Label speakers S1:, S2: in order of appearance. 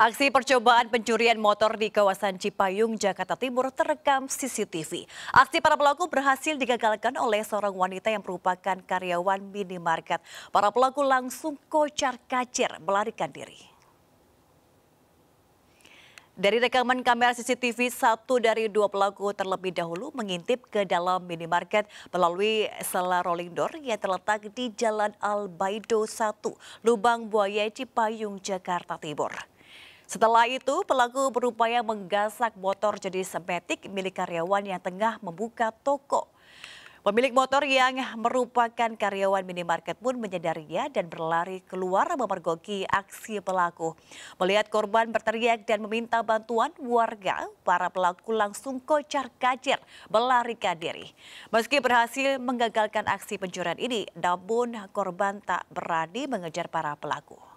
S1: Aksi percobaan pencurian motor di kawasan Cipayung, Jakarta Timur terekam CCTV. Aksi para pelaku berhasil digagalkan oleh seorang wanita yang merupakan karyawan minimarket. Para pelaku langsung kocar kacir melarikan diri. Dari rekaman kamera CCTV, satu dari dua pelaku terlebih dahulu mengintip ke dalam minimarket melalui sela rolling door yang terletak di Jalan Albaido Satu, 1, Lubang Buaya Cipayung, Jakarta Timur. Setelah itu, pelaku berupaya menggasak motor jenis metik milik karyawan yang tengah membuka toko. Pemilik motor yang merupakan karyawan minimarket pun menyadarinya dan berlari keluar memergoki aksi pelaku. Melihat korban berteriak dan meminta bantuan warga, para pelaku langsung kocar kacir melarikan diri. Meski berhasil menggagalkan aksi pencurian ini, namun korban tak berani mengejar para pelaku.